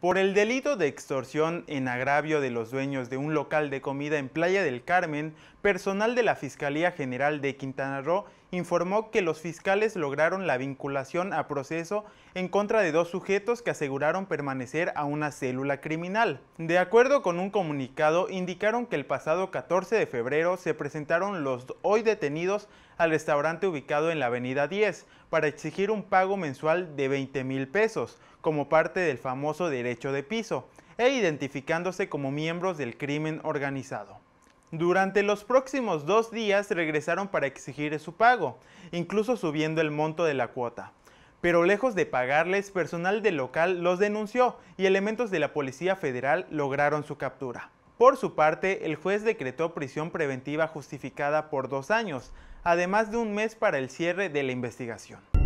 Por el delito de extorsión en agravio de los dueños de un local de comida en Playa del Carmen, personal de la Fiscalía General de Quintana Roo informó que los fiscales lograron la vinculación a proceso en contra de dos sujetos que aseguraron permanecer a una célula criminal. De acuerdo con un comunicado, indicaron que el pasado 14 de febrero se presentaron los hoy detenidos al restaurante ubicado en la avenida 10 para exigir un pago mensual de 20 mil pesos como parte del famoso derecho de piso e identificándose como miembros del crimen organizado. Durante los próximos dos días regresaron para exigir su pago, incluso subiendo el monto de la cuota. Pero lejos de pagarles, personal del local los denunció y elementos de la Policía Federal lograron su captura. Por su parte, el juez decretó prisión preventiva justificada por dos años, además de un mes para el cierre de la investigación.